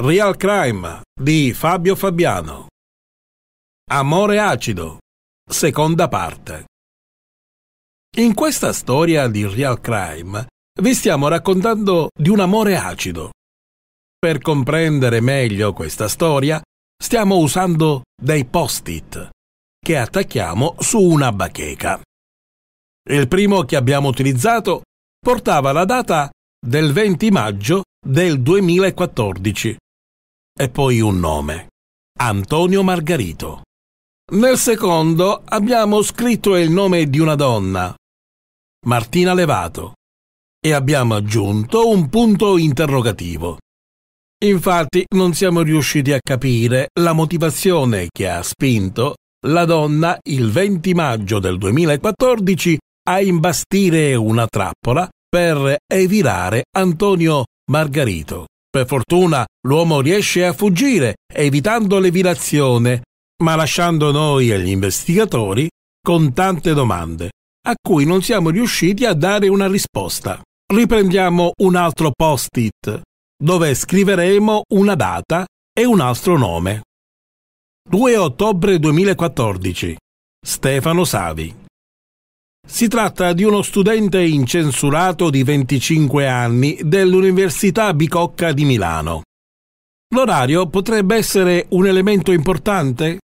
Real Crime di Fabio Fabiano. Amore acido, seconda parte. In questa storia di Real Crime vi stiamo raccontando di un amore acido. Per comprendere meglio questa storia, stiamo usando dei post-it che attacchiamo su una bacheca. Il primo che abbiamo utilizzato portava la data del 20 maggio del 2014 e poi un nome. Antonio Margarito. Nel secondo abbiamo scritto il nome di una donna, Martina Levato, e abbiamo aggiunto un punto interrogativo. Infatti non siamo riusciti a capire la motivazione che ha spinto la donna il 20 maggio del 2014 a imbastire una trappola per evirare Antonio Margarito. Per fortuna l'uomo riesce a fuggire, evitando l'evilazione, ma lasciando noi e gli investigatori con tante domande, a cui non siamo riusciti a dare una risposta. Riprendiamo un altro post-it, dove scriveremo una data e un altro nome. 2 ottobre 2014 Stefano Savi si tratta di uno studente incensurato di 25 anni dell'Università Bicocca di Milano. L'orario potrebbe essere un elemento importante?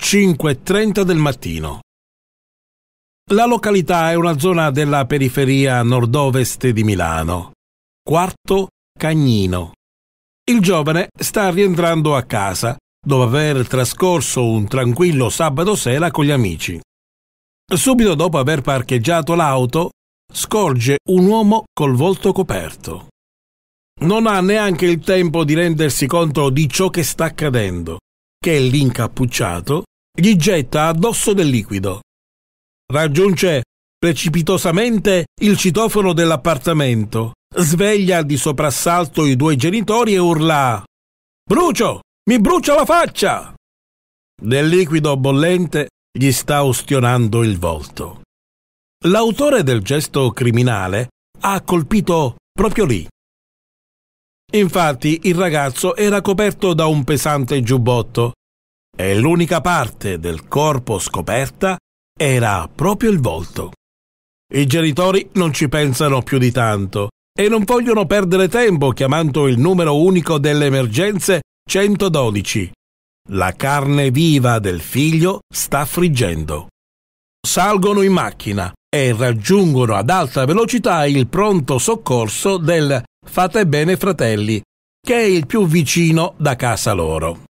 5.30 del mattino. La località è una zona della periferia nord-ovest di Milano. Quarto Cagnino. Il giovane sta rientrando a casa dopo aver trascorso un tranquillo sabato sera con gli amici. Subito dopo aver parcheggiato l'auto, scorge un uomo col volto coperto. Non ha neanche il tempo di rendersi conto di ciò che sta accadendo, che l'incappucciato gli getta addosso del liquido. Raggiunge precipitosamente il citofono dell'appartamento, sveglia di soprassalto i due genitori e urla Brucio! Mi brucia la faccia! Del liquido bollente gli sta ustionando il volto. L'autore del gesto criminale ha colpito proprio lì. Infatti il ragazzo era coperto da un pesante giubbotto e l'unica parte del corpo scoperta era proprio il volto. I genitori non ci pensano più di tanto e non vogliono perdere tempo chiamando il numero unico delle emergenze 112 la carne viva del figlio sta friggendo. Salgono in macchina e raggiungono ad alta velocità il pronto soccorso del Fate bene fratelli, che è il più vicino da casa loro.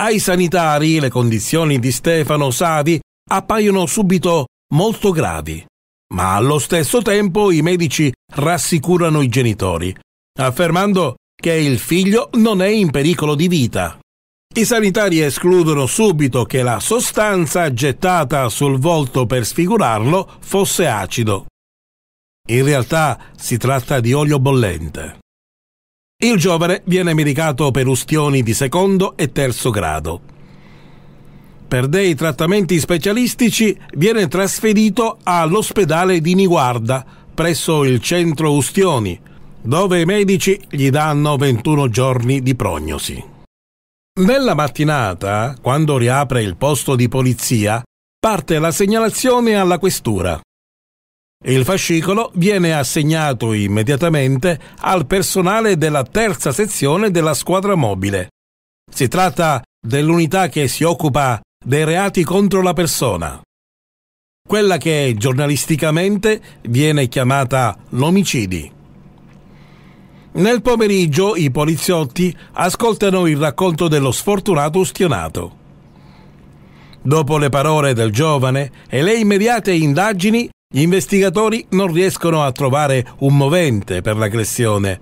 Ai sanitari le condizioni di Stefano Savi appaiono subito molto gravi, ma allo stesso tempo i medici rassicurano i genitori, affermando che il figlio non è in pericolo di vita. I sanitari escludono subito che la sostanza gettata sul volto per sfigurarlo fosse acido. In realtà si tratta di olio bollente. Il giovane viene medicato per ustioni di secondo e terzo grado. Per dei trattamenti specialistici viene trasferito all'ospedale di Niguarda, presso il centro Ustioni, dove i medici gli danno 21 giorni di prognosi. Nella mattinata, quando riapre il posto di polizia, parte la segnalazione alla questura. Il fascicolo viene assegnato immediatamente al personale della terza sezione della squadra mobile. Si tratta dell'unità che si occupa dei reati contro la persona. Quella che giornalisticamente viene chiamata l'omicidi. Nel pomeriggio i poliziotti ascoltano il racconto dello sfortunato ustionato. Dopo le parole del giovane e le immediate indagini, gli investigatori non riescono a trovare un movente per l'aggressione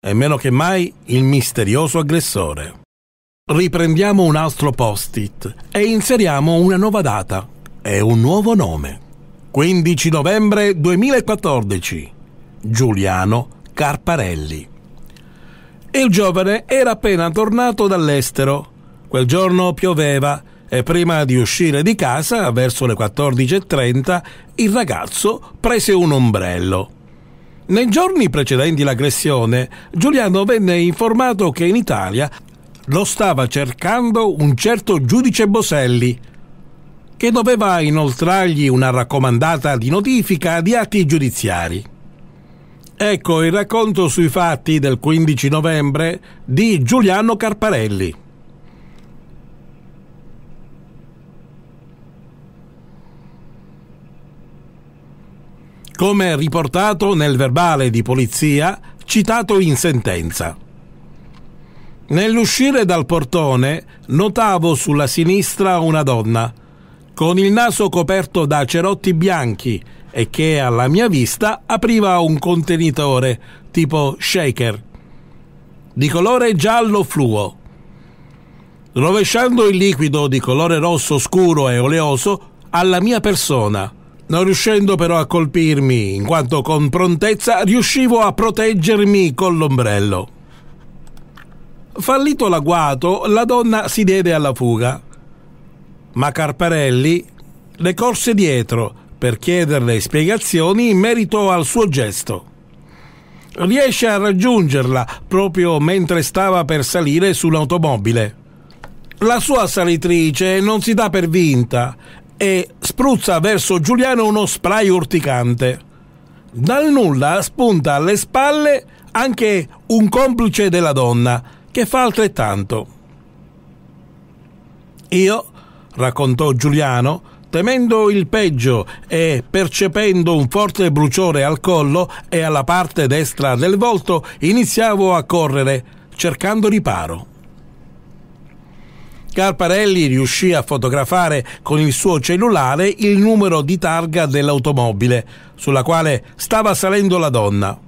e meno che mai il misterioso aggressore. Riprendiamo un altro post-it e inseriamo una nuova data e un nuovo nome. 15 novembre 2014. Giuliano Carparelli il giovane era appena tornato dall'estero. Quel giorno pioveva e prima di uscire di casa, verso le 14.30, il ragazzo prese un ombrello. Nei giorni precedenti l'aggressione, Giuliano venne informato che in Italia lo stava cercando un certo giudice Boselli, che doveva inoltrargli una raccomandata di notifica di atti giudiziari. Ecco il racconto sui fatti del 15 novembre di Giuliano Carparelli. Come riportato nel verbale di polizia citato in sentenza. Nell'uscire dal portone notavo sulla sinistra una donna, con il naso coperto da cerotti bianchi e che alla mia vista apriva un contenitore tipo shaker di colore giallo fluo. Rovesciando il liquido di colore rosso scuro e oleoso alla mia persona, non riuscendo però a colpirmi, in quanto con prontezza riuscivo a proteggermi con l'ombrello. Fallito l'agguato, la donna si diede alla fuga. Ma Carparelli le corse dietro, per chiederle spiegazioni in merito al suo gesto. Riesce a raggiungerla proprio mentre stava per salire sull'automobile. La sua salitrice non si dà per vinta e spruzza verso Giuliano uno spray urticante. Dal nulla spunta alle spalle anche un complice della donna che fa altrettanto. Io, raccontò Giuliano, Temendo il peggio e percependo un forte bruciore al collo e alla parte destra del volto, iniziavo a correre, cercando riparo. Carparelli riuscì a fotografare con il suo cellulare il numero di targa dell'automobile sulla quale stava salendo la donna.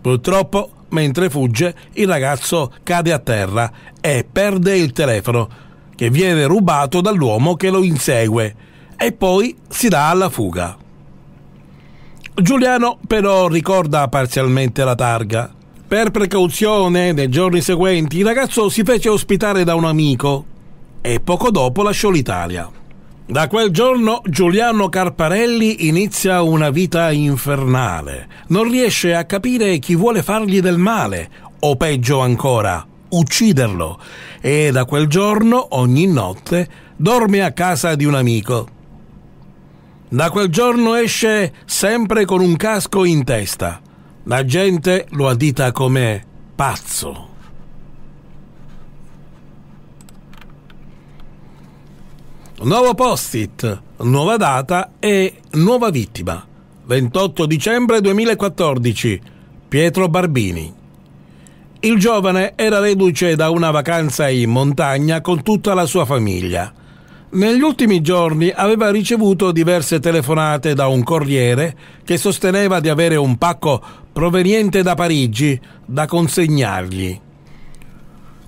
Purtroppo, mentre fugge, il ragazzo cade a terra e perde il telefono, che viene rubato dall'uomo che lo insegue e poi si dà alla fuga. Giuliano però ricorda parzialmente la targa. Per precauzione, nei giorni seguenti, il ragazzo si fece ospitare da un amico e poco dopo lasciò l'Italia. Da quel giorno Giuliano Carparelli inizia una vita infernale. Non riesce a capire chi vuole fargli del male, o peggio ancora, ucciderlo. E da quel giorno, ogni notte, dorme a casa di un amico. Da quel giorno esce sempre con un casco in testa. La gente lo addita come pazzo. Nuovo post-it, nuova data e nuova vittima. 28 dicembre 2014. Pietro Barbini. Il giovane era reduce da una vacanza in montagna con tutta la sua famiglia. Negli ultimi giorni aveva ricevuto diverse telefonate da un corriere che sosteneva di avere un pacco proveniente da Parigi da consegnargli.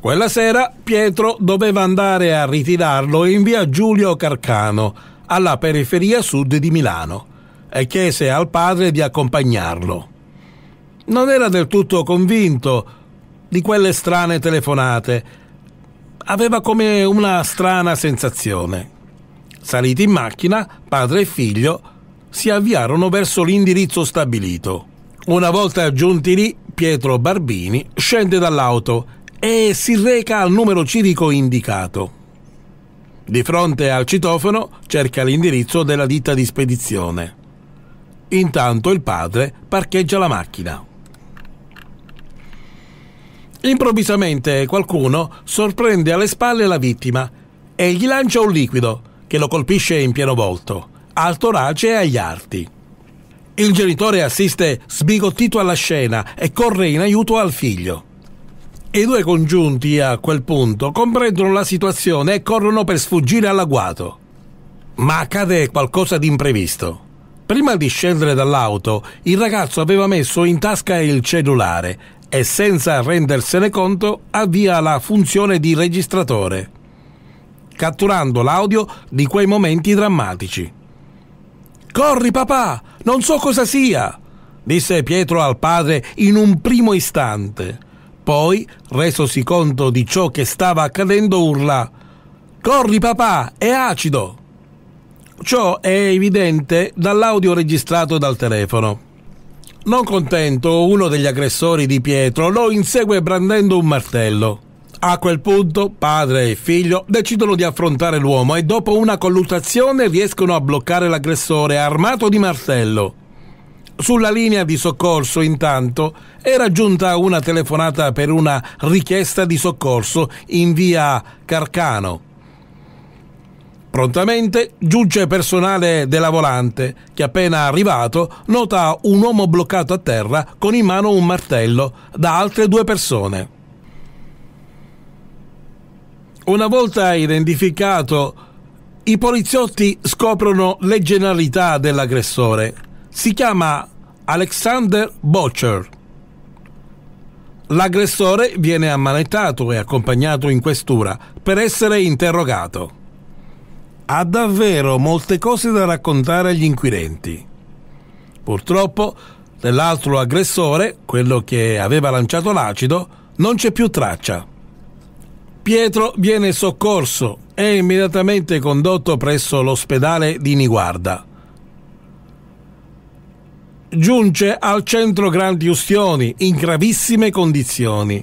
Quella sera Pietro doveva andare a ritirarlo in via Giulio Carcano, alla periferia sud di Milano, e chiese al padre di accompagnarlo. Non era del tutto convinto di quelle strane telefonate aveva come una strana sensazione. Saliti in macchina, padre e figlio si avviarono verso l'indirizzo stabilito. Una volta giunti lì, Pietro Barbini scende dall'auto e si reca al numero civico indicato. Di fronte al citofono cerca l'indirizzo della ditta di spedizione. Intanto il padre parcheggia la macchina. Improvvisamente qualcuno sorprende alle spalle la vittima e gli lancia un liquido che lo colpisce in pieno volto, al torace e agli arti. Il genitore assiste sbigottito alla scena e corre in aiuto al figlio. I due congiunti a quel punto comprendono la situazione e corrono per sfuggire all'agguato. Ma accade qualcosa di imprevisto. Prima di scendere dall'auto, il ragazzo aveva messo in tasca il cellulare e senza rendersene conto avvia la funzione di registratore, catturando l'audio di quei momenti drammatici. Corri papà, non so cosa sia, disse Pietro al padre in un primo istante. Poi, resosi conto di ciò che stava accadendo, urla Corri papà, è acido! Ciò è evidente dall'audio registrato dal telefono. Non contento, uno degli aggressori di Pietro lo insegue brandendo un martello. A quel punto padre e figlio decidono di affrontare l'uomo e dopo una colluttazione riescono a bloccare l'aggressore armato di martello. Sulla linea di soccorso, intanto, è raggiunta una telefonata per una richiesta di soccorso in via Carcano. Prontamente giunge personale della volante, che appena arrivato nota un uomo bloccato a terra con in mano un martello da altre due persone. Una volta identificato, i poliziotti scoprono le generalità dell'aggressore. Si chiama Alexander Butcher. L'aggressore viene ammanettato e accompagnato in questura per essere interrogato ha davvero molte cose da raccontare agli inquirenti. Purtroppo, dell'altro aggressore, quello che aveva lanciato l'acido, non c'è più traccia. Pietro viene soccorso e immediatamente condotto presso l'ospedale di Niguarda. Giunge al centro Grandi Ustioni in gravissime condizioni.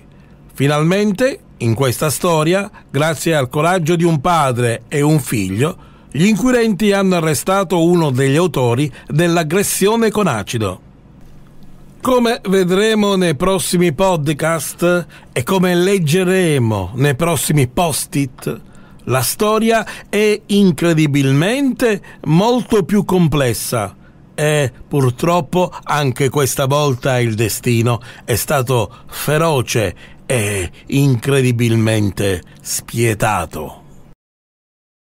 Finalmente in questa storia, grazie al coraggio di un padre e un figlio, gli inquirenti hanno arrestato uno degli autori dell'aggressione con acido. Come vedremo nei prossimi podcast e come leggeremo nei prossimi post-it, la storia è incredibilmente molto più complessa e purtroppo anche questa volta il destino è stato feroce è incredibilmente spietato.